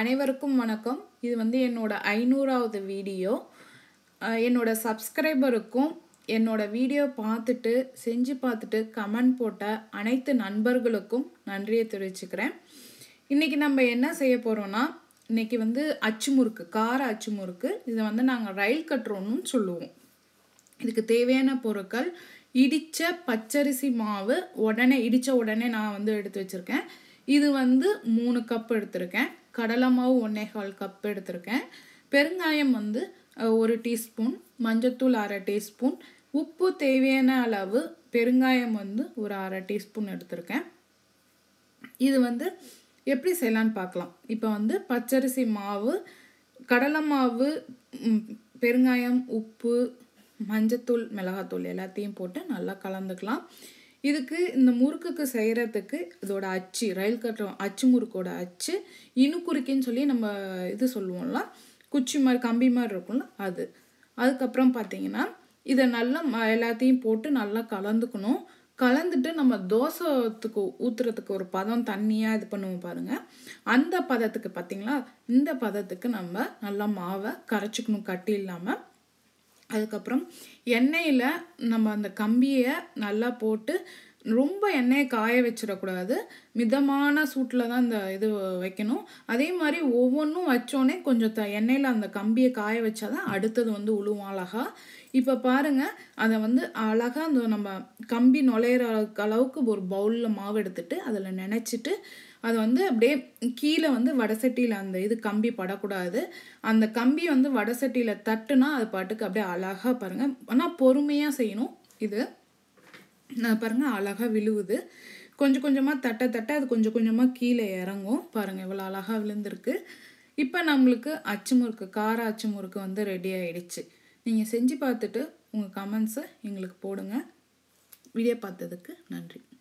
அனைவருக்கும் வணக்கம் இது வந்து என்னோட ஐநூறாவது வீடியோ என்னோட சப்ஸ்கிரைபருக்கும் என்னோட வீடியோ பார்த்துட்டு செஞ்சு பார்த்துட்டு கமெண்ட் போட்ட அனைத்து நண்பர்களுக்கும் நன்றியை தெரிவிச்சுக்கிறேன் இன்றைக்கி நம்ம என்ன செய்ய போகிறோன்னா இன்றைக்கி வந்து அச்சு முறுக்கு கார அச்சுமுறுக்கு இதை வந்து நாங்கள் ரயில் கட்டுறோன்னு சொல்லுவோம் இதுக்கு தேவையான பொருட்கள் இடித்த பச்சரிசி மாவு உடனே இடித்த உடனே நான் வந்து எடுத்து வச்சுருக்கேன் இது வந்து மூணு கப் எடுத்திருக்கேன் கடலை மாவு ஒன்றே கால் கப் எடுத்திருக்கேன் பெருங்காயம் வந்து ஒரு டீஸ்பூன் மஞ்சத்தூள் அரை டீஸ்பூன் உப்பு தேவையான அளவு பெருங்காயம் வந்து ஒரு அரை டீஸ்பூன் எடுத்திருக்கேன் இது வந்து எப்படி செய்யலான்னு பார்க்கலாம் இப்போ வந்து பச்சரிசி மாவு கடலை மாவு பெருங்காயம் உப்பு மஞ்சத்தூள் மிளகாத்தூள் எல்லாத்தையும் போட்டு நல்லா கலந்துக்கலாம் இதுக்கு இந்த முறுக்குக்கு செய்கிறதுக்கு இதோட அச்சு ரயில் கட்டுற அச்சு முறுக்கோட அச்சு இனுக்குறுக்கின்னு சொல்லி நம்ம இது சொல்லுவோம்ல குச்சி மாதிரி கம்பி மாதிரி இருக்கும்ல அது அதுக்கப்புறம் பார்த்தீங்கன்னா இதை நல்லா எல்லாத்தையும் போட்டு நல்லா கலந்துக்கணும் கலந்துட்டு நம்ம தோசைத்துக்கு ஊற்றுறதுக்கு ஒரு பதம் தண்ணியாக இது பண்ணுவோம் பாருங்கள் அந்த பதத்துக்கு பார்த்திங்களா இந்த பதத்துக்கு நம்ம நல்லா மாவை கரைச்சிக்கணும் கட்டி இல்லாமல் அதுக்கப்புறம் எண்ணெயில் நம்ம அந்த கம்பியை நல்லா போட்டு ரொம்ப எண்ணெயை காய வச்சிடக்கூடாது மிதமான சூட்டில் தான் இந்த இது வைக்கணும் அதே மாதிரி ஒவ்வொன்றும் வச்சோடனே கொஞ்சம் த எண்ணெயில் அந்த கம்பியை காய வச்சா தான் அடுத்தது வந்து உழுவும் அழகா இப்போ பாருங்கள் அதை வந்து அழகாக அந்த நம்ம கம்பி நுழையிற அளவுக்கு ஒரு பவுலில் மாவு எடுத்துட்டு அதில் நினச்சிட்டு அதை வந்து அப்படியே கீழே வந்து வடசட்டியில் அந்த இது கம்பி படக்கூடாது அந்த கம்பி வந்து வடசட்டியில் தட்டுனா அது பாட்டுக்கு அப்படியே அழகாக பாருங்கள் ஆனால் பொறுமையாக செய்யணும் இது பாருங்கள் அழகாக விழுவுது கொஞ்சம் கொஞ்சமாக தட்ட தட்ட அது கொஞ்சம் கொஞ்சமாக கீழே இறங்கும் பாருங்கள் இவ்வளோ அழகாக விழுந்திருக்கு இப்போ நம்மளுக்கு அச்சு முறுக்கு கார அச்சு முறுக்கு வந்து ரெடி ஆகிடுச்சு நீங்கள் செஞ்சு பார்த்துட்டு உங்கள் கமெண்ட்ஸை எங்களுக்கு போடுங்க வீடியோ பார்த்ததுக்கு நன்றி